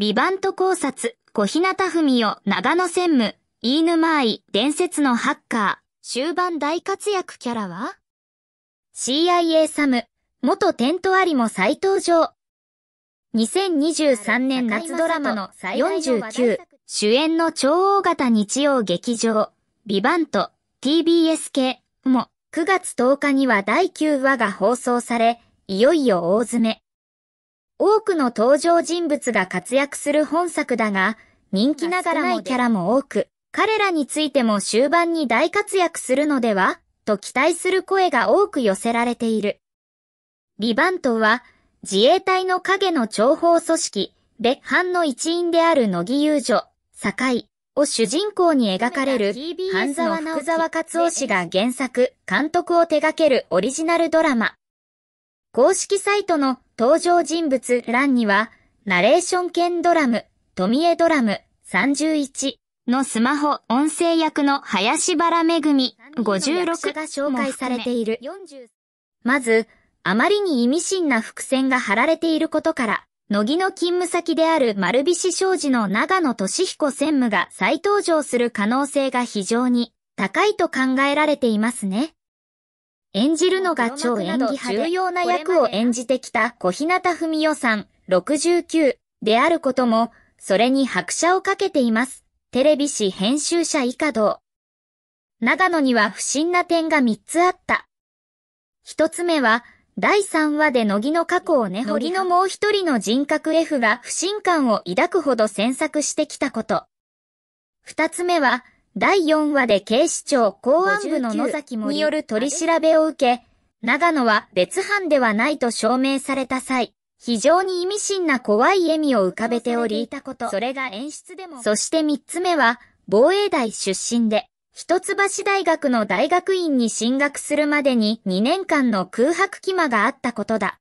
ビバント考察、小日向文世、長野専務、飯沼愛、伝説のハッカー、終盤大活躍キャラは ?CIA サム、元テントありも再登場。2023年夏ドラマの49、主演の超大型日曜劇場、ビバント、TBS 系も9月10日には第9話が放送され、いよいよ大詰め。多くの登場人物が活躍する本作だが、人気ながらないキャラも多く、彼らについても終盤に大活躍するのではと期待する声が多く寄せられている。ビバントは、自衛隊の影の諜報組織、別班の一員である乃木遊女、井を主人公に描かれる、半沢直沢勝夫氏が原作、監督を手掛けるオリジナルドラマ。公式サイトの登場人物欄には、ナレーション兼ドラム、富江ドラム31のスマホ音声役の林原めぐみ56が紹介されている。まず、あまりに意味深な伏線が貼られていることから、乃木の勤務先である丸菱商事の長野俊彦専務が再登場する可能性が非常に高いと考えられていますね。演じるのが超演技派で重要な役を演じてきた小日向文世さん69であることも、それに拍車をかけています。テレビ誌編集者以下道。長野には不審な点が3つあった。1つ目は、第3話で乃木の過去をね、乃木のもう一人の人格 F が不信感を抱くほど詮索してきたこと。2つ目は、第4話で警視庁公安部の野崎森による取り調べを受け、長野は別犯ではないと証明された際、非常に意味深な怖い笑みを浮かべており、それが演出でも。そして3つ目は、防衛大出身で、一橋大学の大学院に進学するまでに2年間の空白期間があったことだ。